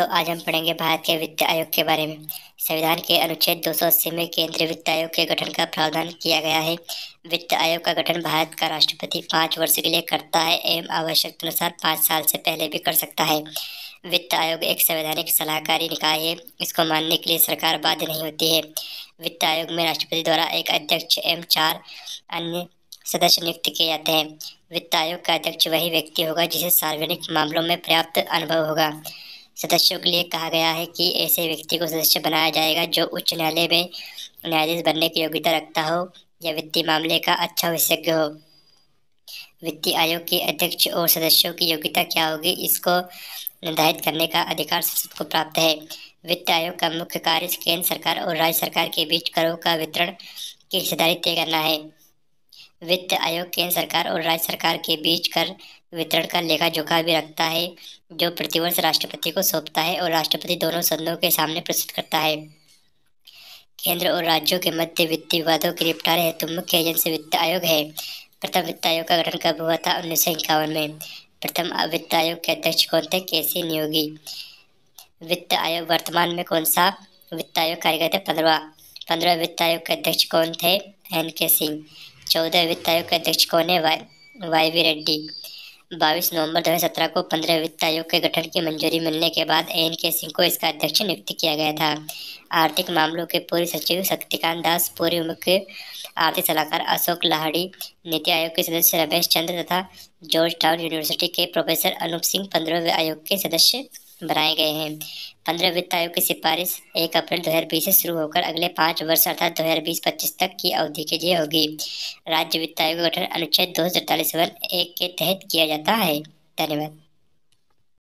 दोस्तों आज हम पढ़ेंगे भारत के वित्त आयोग के बारे में संविधान के अनुच्छेद अस्सी में केंद्रीय वित्त आयोग के गठन का प्रावधान किया गया है वित्त आयोग का गठन भारत का राष्ट्रपति पाँच वर्ष के लिए करता है एवं आवश्यकता अनुसार पाँच साल से पहले भी कर सकता है वित्त आयोग एक संवैधानिक सलाहकारी निकाय है इसको मानने के लिए सरकार बाध्य नहीं होती है वित्त आयोग में राष्ट्रपति द्वारा एक अध्यक्ष एवं चार अन्य सदस्य नियुक्त किए जाते हैं वित्त आयोग का अध्यक्ष वही व्यक्ति होगा जिसे सार्वजनिक मामलों में पर्याप्त अनुभव होगा सदस्यों के लिए कहा गया है कि ऐसे व्यक्ति को सदस्य बनाया जाएगा जो उच्च न्यायालय में न्यायाधीश बनने की योग्यता रखता हो या वित्तीय मामले का अच्छा विशेषज्ञ हो वित्तीय आयोग के अध्यक्ष और सदस्यों की योग्यता क्या होगी इसको निर्धारित करने का अधिकार संसद को प्राप्त है वित्त आयोग का मुख्य कार्य केंद्र सरकार और राज्य सरकार के बीच करों का वितरण की हिस्सेदारी तय करना है वित्त आयोग केंद्र सरकार और राज्य सरकार के बीच कर वितरण का लेखा जोखा भी रखता है जो प्रतिवर्ष राष्ट्रपति को सौंपता है और राष्ट्रपति दोनों सदनों के सामने प्रस्तुत करता है केंद्र और राज्यों के मध्य वित्तीय विवादों के निपटारे हेतु मुख्य एजेंसी वित्त आयोग है प्रथम वित्त आयोग का गठन कब हुआ था उन्नीस सौ इक्यावन में प्रथम वित्त आयोग के अध्यक्ष कौन थे के सी नियोगी वित्त आयोग वर्तमान में कौन सा वित्त आयोग कार्यरत है पंद्रह पंद्रह वित्त आयोग के अध्यक्ष कौन थे एन के सिंह चौदह वित्त आयोग के अध्यक्ष कौन है वाई वाई वी रेड्डी बाईस नवंबर 2017 को पंद्रह वित्त आयोग के गठन की मंजूरी मिलने के बाद एन के सिंह को इसका अध्यक्ष नियुक्त किया गया था आर्थिक मामलों के पूर्व सचिव शक्तिकांत दास पूर्व मुख्य आर्थिक सलाहकार अशोक लाहड़ी नीति आयोग के सदस्य रमेश चंद्र तथा जॉर्ज टाउन यूनिवर्सिटी के प्रोफेसर अनूप सिंह पंद्रहवें आयोग के सदस्य बनाए गए हैं पंद्रह वित्त आयोग की सिफारिश एक अप्रैल बीस से शुरू होकर अगले पाँच वर्ष अर्थात बीस पच्चीस तक की अवधि के लिए होगी राज्य वित्त आयोग का गठन अनुच्छेद दो वर्ष एक के तहत किया जाता है धन्यवाद